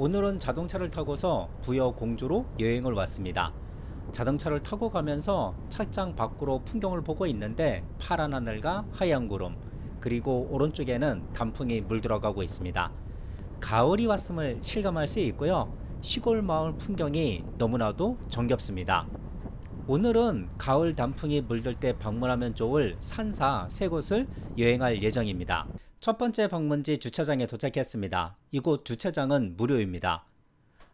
오늘은 자동차를 타고서 부여 공주로 여행을 왔습니다. 자동차를 타고 가면서 차장 밖으로 풍경을 보고 있는데 파란 하늘과 하얀 구름 그리고 오른쪽에는 단풍이 물들어가고 있습니다. 가을이 왔음을 실감할 수 있고요. 시골 마을 풍경이 너무나도 정겹습니다. 오늘은 가을 단풍이 물들 때 방문하면 좋을 산사 세 곳을 여행할 예정입니다. 첫 번째 방문지 주차장에 도착했습니다. 이곳 주차장은 무료입니다.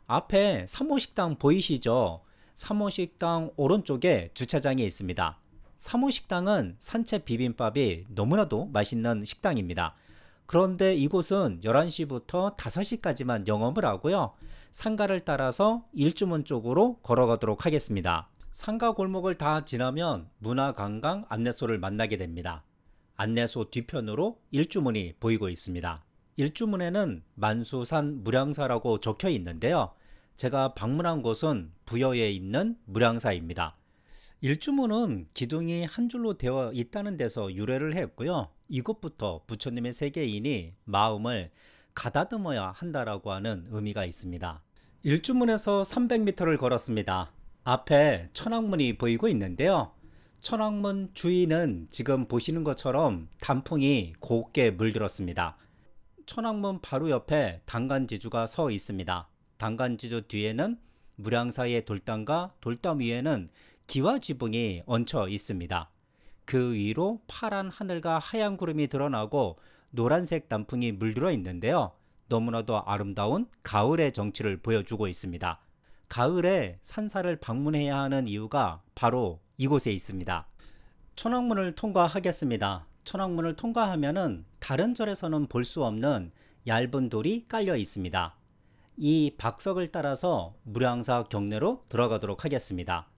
앞에 3호식당 보이시죠? 3호식당 오른쪽에 주차장이 있습니다. 3호식당은 산채 비빔밥이 너무나도 맛있는 식당입니다. 그런데 이곳은 11시부터 5시까지만 영업을 하고요. 상가를 따라서 일주문 쪽으로 걸어가도록 하겠습니다. 상가 골목을 다 지나면 문화관광 안내소를 만나게 됩니다. 안내소 뒤편으로 일주문이 보이고 있습니다. 일주문에는 만수산 무량사라고 적혀 있는데요. 제가 방문한 곳은 부여에 있는 무량사입니다. 일주문은 기둥이 한 줄로 되어 있다는 데서 유래를 했고요. 이것부터 부처님의 세계인이 마음을 가다듬어야 한다라고 하는 의미가 있습니다. 일주문에서 300m를 걸었습니다. 앞에 천왕문이 보이고 있는데요. 천왕문 주위는 지금 보시는 것처럼 단풍이 곱게 물들었습니다. 천왕문 바로 옆에 단간지주가 서 있습니다. 단간지주 뒤에는 무량사의 돌담과 돌담 위에는 기와 지붕이 얹혀 있습니다. 그 위로 파란 하늘과 하얀 구름이 드러나고 노란색 단풍이 물들어 있는데요. 너무나도 아름다운 가을의 정취를 보여주고 있습니다. 가을에 산사를 방문해야 하는 이유가 바로 이곳에 있습니다. 천왕문을 통과하겠습니다. 천왕문을 통과하면은 다른 절에서는 볼 수 없는 얇은 돌이 깔려 있습니다. 이 박석을 따라서 무량사 경내로 들어가도록 하겠습니다.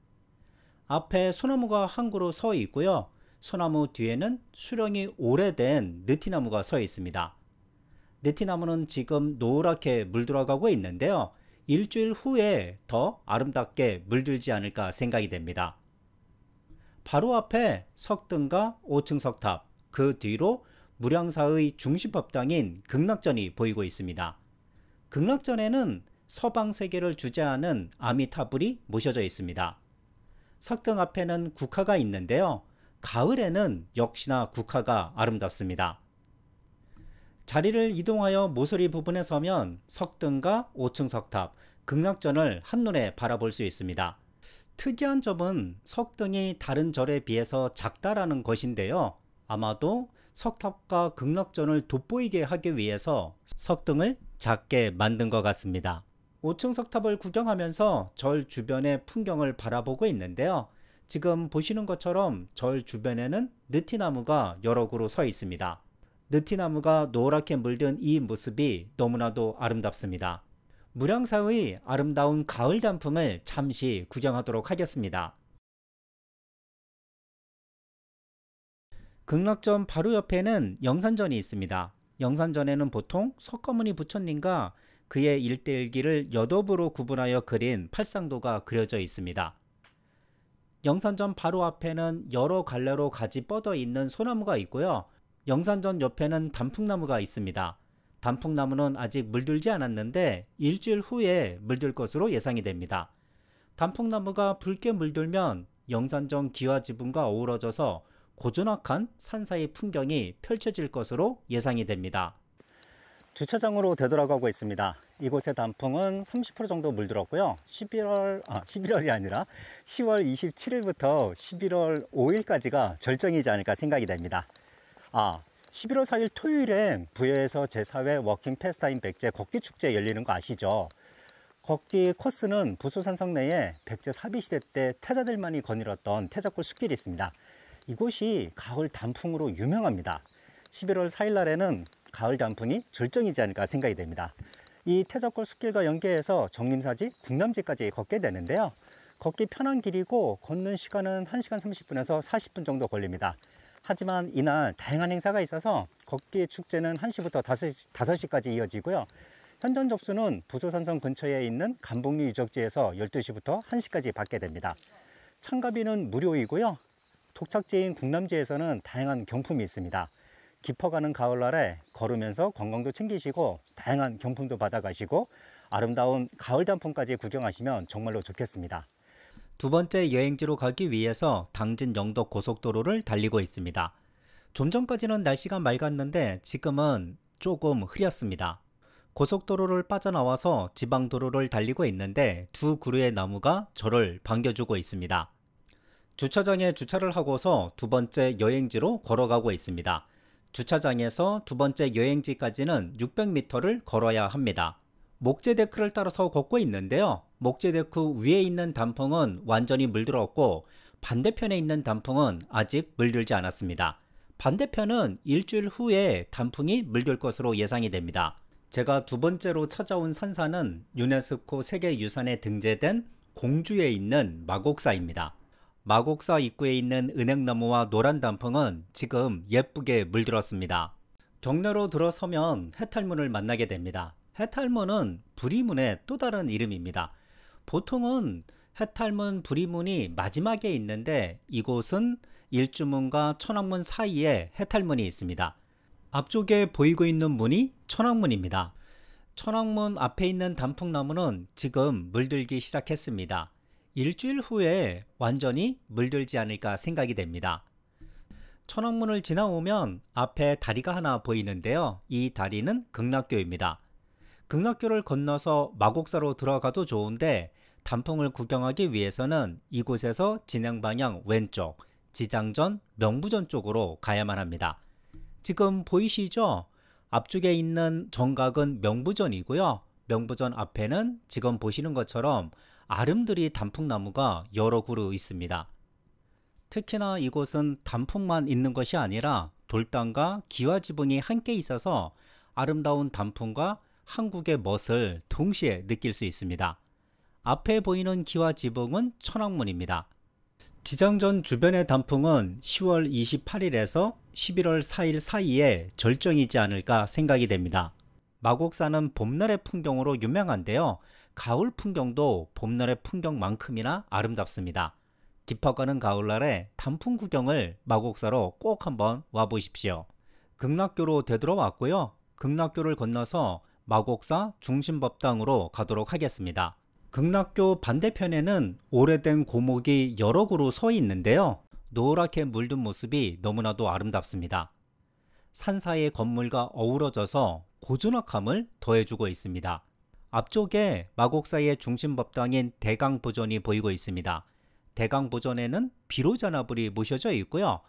앞에 소나무가 한구로서 있고요. 소나무 뒤에는 수령이 오래된 느티나무가 서 있습니다. 느티나무는 지금 노랗게 물들어가고 있는데요. 일주일 후에 더 아름답게 물들지 않을까 생각이 됩니다. 바로 앞에 석등과 5층 석탑, 그 뒤로 무량사의 중심법당인 극락전이 보이고 있습니다. 극락전에는 서방 세계를 주재하는 아미타불이 모셔져 있습니다. 석등 앞에는 국화가 있는데요. 가을에는 역시나 국화가 아름답습니다. 자리를 이동하여 모서리 부분에 서면 석등과 5층 석탑, 극락전을 한눈에 바라볼 수 있습니다. 특이한 점은 석등이 다른 절에 비해서 작다라는 것인데요. 아마도 석탑과 극락전을 돋보이게 하기 위해서 석등을 작게 만든 것 같습니다. 5층 석탑을 구경하면서 절 주변의 풍경을 바라보고 있는데요. 지금 보시는 것처럼 절 주변에는 느티나무가 여러 그루 서 있습니다. 느티나무가 노랗게 물든 이 모습이 너무나도 아름답습니다. 무량사의 아름다운 가을 단풍을 잠시 구경하도록 하겠습니다. 극락전 바로 옆에는 영산전이 있습니다. 영산전에는 보통 석가모니 부처님과 그의 일대일기를 여덟으로 구분하여 그린 팔상도가 그려져 있습니다. 영산전 바로 앞에는 여러 갈래로 가지 뻗어 있는 소나무가 있고요. 영산전 옆에는 단풍나무가 있습니다. 단풍나무는 아직 물들지 않았는데 일주일 후에 물들 것으로 예상이 됩니다. 단풍나무가 붉게 물들면 영산전 기와 지붕과 어우러져서 고즈넉한 산사의 풍경이 펼쳐질 것으로 예상이 됩니다. 주차장으로 되돌아가고 있습니다. 이곳의 단풍은 30% 정도 물들었고요. 11월, 아, 11월이 아니라 10월 27일부터 11월 5일까지가 절정이지 않을까 생각이 됩니다. 아, 11월 4일 토요일엔 부여에서 제4회 워킹 페스타인 백제 걷기 축제 열리는 거 아시죠? 걷기 코스는 부소산성 내에 백제 사비 시대 때 태자들만이 거닐었던 태자골 숲길이 있습니다. 이곳이 가을 단풍으로 유명합니다. 11월 4일 날에는 가을 단풍이 절정이지 않을까 생각이 됩니다. 이 태적골 숲길과 연계해서 정림사지, 국남지까지 걷게 되는데요. 걷기 편한 길이고 걷는 시간은 1시간 30분에서 40분 정도 걸립니다. 하지만 이날 다양한 행사가 있어서 걷기 축제는 1시부터 5시, 5시까지 이어지고요. 현장 접수는 부소산성 근처에 있는 간북리 유적지에서 12시부터 1시까지 받게 됩니다. 참가비는 무료이고요. 독착지인 국남지에서는 다양한 경품이 있습니다. 깊어가는 가을날에 걸으면서 관광도 챙기시고 다양한 경품도 받아가시고 아름다운 가을 단풍까지 구경하시면 정말로 좋겠습니다. 두 번째 여행지로 가기 위해서 당진 영덕 고속도로를 달리고 있습니다. 좀 전까지는 날씨가 맑았는데 지금은 조금 흐렸습니다. 고속도로를 빠져나와서 지방도로를 달리고 있는데 두 그루의 나무가 저를 반겨주고 있습니다. 주차장에 주차를 하고서 두 번째 여행지로 걸어가고 있습니다. 주차장에서 두 번째 여행지까지는 600m를 걸어야 합니다. 목재 데크를 따라서 걷고 있는데요. 목재데크 위에 있는 단풍은 완전히 물들었고 반대편에 있는 단풍은 아직 물들지 않았습니다. 반대편은 일주일 후에 단풍이 물들 것으로 예상이 됩니다. 제가 두 번째로 찾아온 선사는 유네스코 세계유산에 등재된 공주에 있는 마곡사입니다. 마곡사 입구에 있는 은행나무와 노란 단풍은 지금 예쁘게 물들었습니다. 경내로 들어서면 해탈문을 만나게 됩니다. 해탈문은 불이문의 또 다른 이름입니다. 보통은 해탈문, 불이문이 마지막에 있는데 이곳은 일주문과 천왕문 사이에 해탈문이 있습니다. 앞쪽에 보이고 있는 문이 천왕문입니다. 천왕문 앞에 있는 단풍나무는 지금 물들기 시작했습니다. 일주일 후에 완전히 물들지 않을까 생각이 됩니다. 천왕문을 지나오면 앞에 다리가 하나 보이는데요. 이 다리는 극락교입니다. 극락교를 건너서 마곡사로 들어가도 좋은데 단풍을 구경하기 위해서는 이곳에서 진행 방향 왼쪽 지장전 명부전 쪽으로 가야만 합니다. 지금 보이시죠? 앞쪽에 있는 정각은 명부전이고요. 명부전 앞에는 지금 보시는 것처럼 아름드리 단풍나무가 여러 그루 있습니다. 특히나 이곳은 단풍만 있는 것이 아니라 돌담과 기와 지붕이 함께 있어서 아름다운 단풍과 한국의 멋을 동시에 느낄 수 있습니다. 앞에 보이는 기와 지붕은 천왕문입니다. 지장전 주변의 단풍은 10월 28일에서 11월 4일 사이에 절정이지 않을까 생각이 됩니다. 마곡산은 봄날의 풍경으로 유명한데요. 가을 풍경도 봄날의 풍경만큼이나 아름답습니다. 깊어가는 가을날에 단풍 구경을 마곡사로 꼭 한번 와보십시오. 극락교로 되돌아왔고요. 극락교를 건너서 마곡사 중심법당으로 가도록 하겠습니다. 극락교 반대편에는 오래된 고목이 여러 그루 서 있는데요. 노랗게 물든 모습이 너무나도 아름답습니다. 산사의 건물과 어우러져서 고즈넉함을 더해주고 있습니다. 앞쪽에 마곡사의 중심법당인 대강보전이 보이고 있습니다. 대강보전에는 비로자나불이 모셔져 있고요.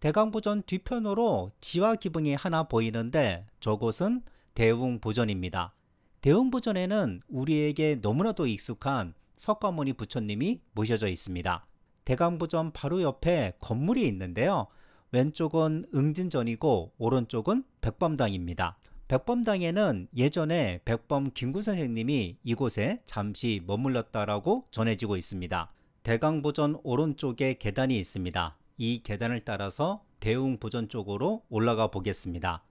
대강보전 뒤편으로 지화기붕이 하나 보이는데 저곳은 대웅보전입니다. 대웅보전에는 우리에게 너무나도 익숙한 석가모니 부처님이 모셔져 있습니다. 대강보전 바로 옆에 건물이 있는데요. 왼쪽은 응진전이고 오른쪽은 백범당입니다. 백범당에는 예전에 백범 김구 선생님이 이곳에 잠시 머물렀다라고 전해지고 있습니다. 대강보전 오른쪽에 계단이 있습니다. 이 계단을 따라서 대웅보전 쪽으로 올라가 보겠습니다.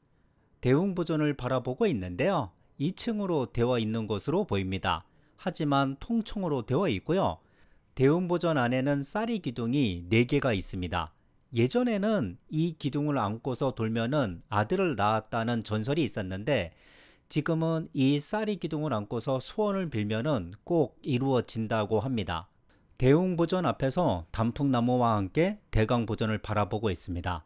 대웅부전을 바라보고 있는데요. 2층으로 되어 있는 것으로 보입니다. 하지만 통청으로 되어 있고요. 대웅보전 안에는 쌀이 기둥이 4개가 있습니다. 예전에는 이 기둥을 안고서 돌면은 아들을 낳았다는 전설이 있었는데 지금은 이 쌀이 기둥을 안고서 소원을 빌면은 꼭 이루어진다고 합니다. 대웅보전 앞에서 단풍나무와 함께 대강보전을 바라보고 있습니다.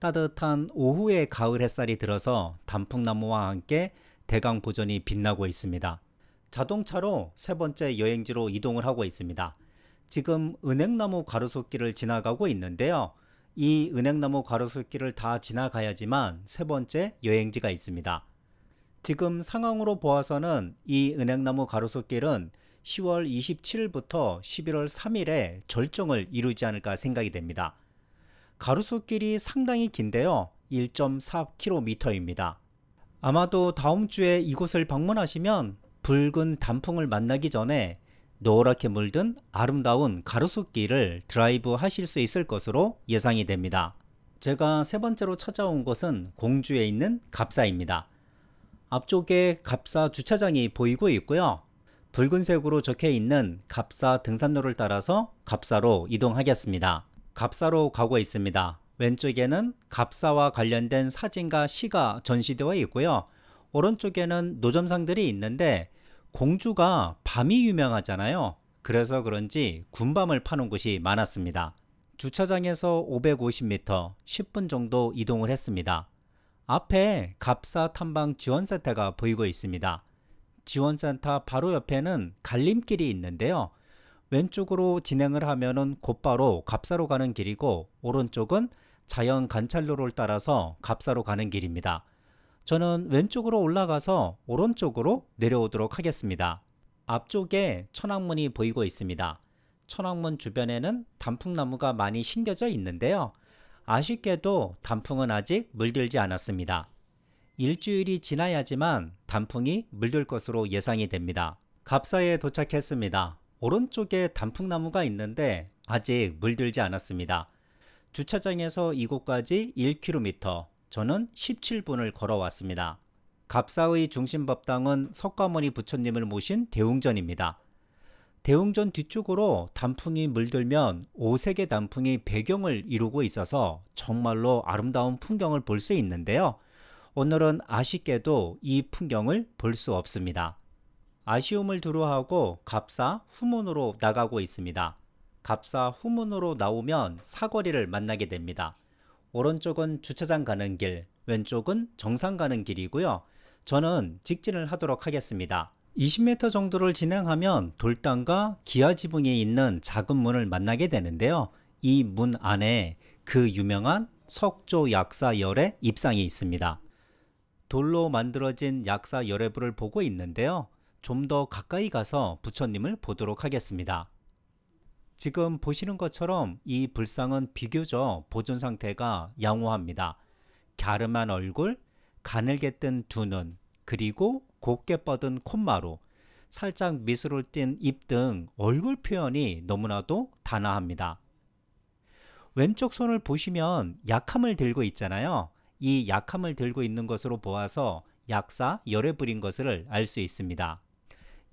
따뜻한 오후의 가을 햇살이 들어서 단풍나무와 함께 대강 보전이 빛나고 있습니다. 자동차로 세 번째 여행지로 이동을 하고 있습니다. 지금 은행나무 가로수길을 지나가고 있는데요. 이 은행나무 가로수길을 다 지나가야지만 세 번째 여행지가 있습니다. 지금 상황으로 보아서는 이 은행나무 가로수길은 10월 27일부터 11월 3일에 절정을 이루지 않을까 생각이 됩니다. 가로수길이 상당히 긴데요. 1.4km입니다. 아마도 다음 주에 이곳을 방문하시면 붉은 단풍을 만나기 전에 노랗게 물든 아름다운 가로수길을 드라이브 하실 수 있을 것으로 예상이 됩니다. 제가 세 번째로 찾아온 곳은 공주에 있는 갑사입니다. 앞쪽에 갑사 주차장이 보이고 있고요. 붉은색으로 적혀 있는 갑사 등산로를 따라서 갑사로 이동하겠습니다. 갑사로 가고 있습니다. 왼쪽에는 갑사와 관련된 사진과 시가 전시되어 있고요. 오른쪽에는 노점상들이 있는데 공주가 밤이 유명하잖아요. 그래서 그런지 군밤을 파는 곳이 많았습니다. 주차장에서 550m 10분 정도 이동을 했습니다. 앞에 갑사 탐방 지원센터가 보이고 있습니다. 지원센터 바로 옆에는 갈림길이 있는데요. 왼쪽으로 진행을 하면은 곧바로 갑사로 가는 길이고 오른쪽은 자연 관찰로를 따라서 갑사로 가는 길입니다. 저는 왼쪽으로 올라가서 오른쪽으로 내려오도록 하겠습니다. 앞쪽에 천왕문이 보이고 있습니다. 천왕문 주변에는 단풍나무가 많이 심겨져 있는데요. 아쉽게도 단풍은 아직 물들지 않았습니다. 일주일이 지나야지만 단풍이 물들 것으로 예상이 됩니다. 갑사에 도착했습니다. 오른쪽에 단풍나무가 있는데 아직 물들지 않았습니다. 주차장에서 이곳까지 1km, 저는 17분을 걸어왔습니다. 갑사의 중심법당은 석가모니 부처님을 모신 대웅전입니다. 대웅전 뒤쪽으로 단풍이 물들면 오색의 단풍이 배경을 이루고 있어서 정말로 아름다운 풍경을 볼 수 있는데요. 오늘은 아쉽게도 이 풍경을 볼 수 없습니다. 아쉬움을 두루하고 갑사 후문으로 나가고 있습니다. 갑사 후문으로 나오면 사거리를 만나게 됩니다. 오른쪽은 주차장 가는 길, 왼쪽은 정상 가는 길이고요. 저는 직진을 하도록 하겠습니다. 20m 정도를 진행하면 돌담과 기아 지붕이 있는 작은 문을 만나게 되는데요. 이 문 안에 그 유명한 석조 약사열의 입상이 있습니다. 돌로 만들어진 약사열의 불을 보고 있는데요. 좀더 가까이 가서 부처님을 보도록 하겠습니다. 지금 보시는 것처럼 이 불상은 비교적 보존 상태가 양호합니다. 갸름한 얼굴, 가늘게 뜬 두 눈, 그리고 곱게 뻗은 콧마루, 살짝 미소를 띤 입 등 얼굴 표현이 너무나도 단아합니다. 왼쪽 손을 보시면 약함을 들고 있잖아요. 이 약함을 들고 있는 것으로 보아서 약사 열에 부린 것을 알 수 있습니다.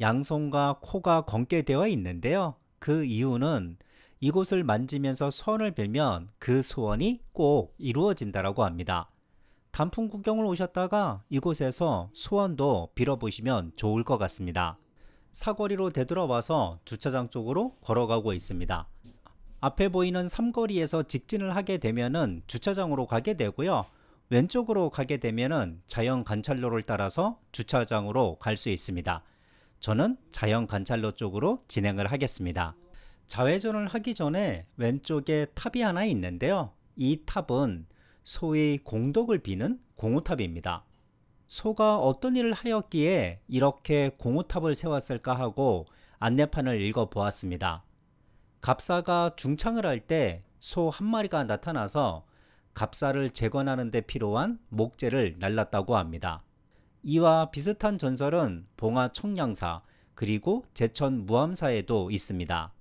양손과 코가 검게 되어 있는데요. 그 이유는 이곳을 만지면서 소원을 빌면 그 소원이 꼭 이루어진다라고 합니다. 단풍 구경을 오셨다가 이곳에서 소원도 빌어보시면 좋을 것 같습니다. 사거리로 되돌아와서 주차장 쪽으로 걸어가고 있습니다. 앞에 보이는 삼거리에서 직진을 하게 되면은 주차장으로 가게 되고요. 왼쪽으로 가게 되면은 자연 관찰로를 따라서 주차장으로 갈 수 있습니다. 저는 자연 관찰로 쪽으로 진행을 하겠습니다. 자외전을 하기 전에 왼쪽에 탑이 하나 있는데요. 이 탑은 소의 공덕을 비는 공우탑입니다. 소가 어떤 일을 하였기에 이렇게 공우탑을 세웠을까 하고 안내판을 읽어보았습니다. 갑사가 중창을 할 때 소 한 마리가 나타나서 갑사를 재건하는 데 필요한 목재를 날랐다고 합니다. 이와 비슷한 전설은 봉화 청량사 그리고 제천 무암사에도 있습니다.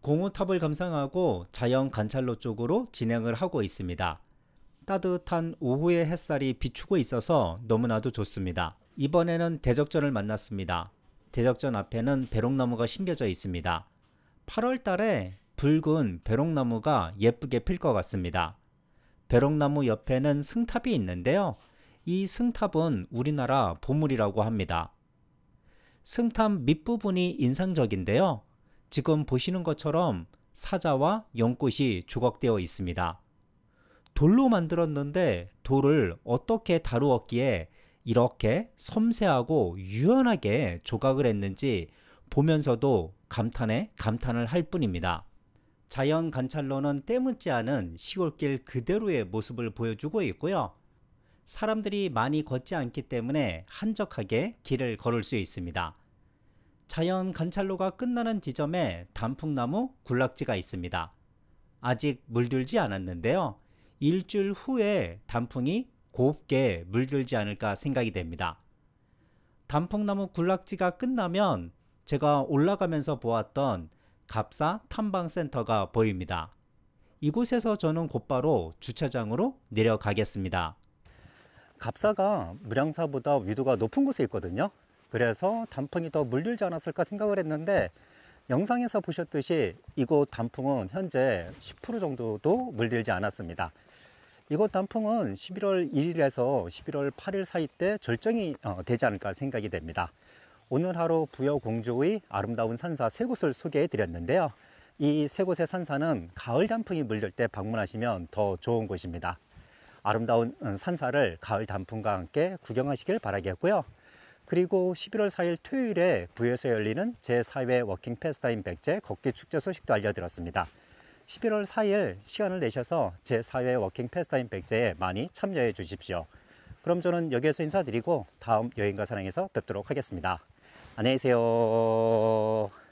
공호탑을 감상하고 자연 관찰로 쪽으로 진행을 하고 있습니다. 따뜻한 오후의 햇살이 비추고 있어서 너무나도 좋습니다. 이번에는 대적전을 만났습니다. 대적전 앞에는 배롱나무가 심겨져 있습니다. 8월 달에 붉은 배롱나무가 예쁘게 필 것 같습니다. 배롱나무 옆에는 승탑이 있는데요. 이 승탑은 우리나라 보물이라고 합니다. 승탑 밑부분이 인상적인데요. 지금 보시는 것처럼 사자와 연꽃이 조각되어 있습니다. 돌로 만들었는데 돌을 어떻게 다루었기에 이렇게 섬세하고 유연하게 조각을 했는지 보면서도 감탄에 감탄을 할 뿐입니다. 자연 관찰로는 때묻지 않은 시골길 그대로의 모습을 보여주고 있고요. 사람들이 많이 걷지 않기 때문에 한적하게 길을 걸을 수 있습니다. 자연 관찰로가 끝나는 지점에 단풍나무 군락지가 있습니다. 아직 물들지 않았는데요. 일주일 후에 단풍이 곱게 물들지 않을까 생각이 됩니다. 단풍나무 군락지가 끝나면 제가 올라가면서 보았던 갑사 탐방센터가 보입니다. 이곳에서 저는 곧바로 주차장으로 내려가겠습니다. 갑사가 무량사보다 위도가 높은 곳에 있거든요 그래서 단풍이 더 물들지 않았을까 생각을 했는데 영상에서 보셨듯이 이곳 단풍은 현재 10% 정도도 물들지 않았습니다 이곳 단풍은 11월 1일에서 11월 8일 사이 때 절정이 어, 되지 않을까 생각이 됩니다 오늘 하루 부여공주의 아름다운 산사 세 곳을 소개해 드렸는데요 이 세 곳의 산사는 가을 단풍이 물들 때 방문하시면 더 좋은 곳입니다 아름다운 산사를 가을 단풍과 함께 구경하시길 바라겠고요. 그리고 11월 4일 토요일에 부에서 열리는 제4회 워킹 패스타인 백제 걷기 축제 소식도 알려드렸습니다. 11월 4일 시간을 내셔서 제4회 워킹 패스타인 백제에 많이 참여해 주십시오. 그럼 저는 여기에서 인사드리고 다음 여행과 사랑에서 뵙도록 하겠습니다. 안녕히 계세요.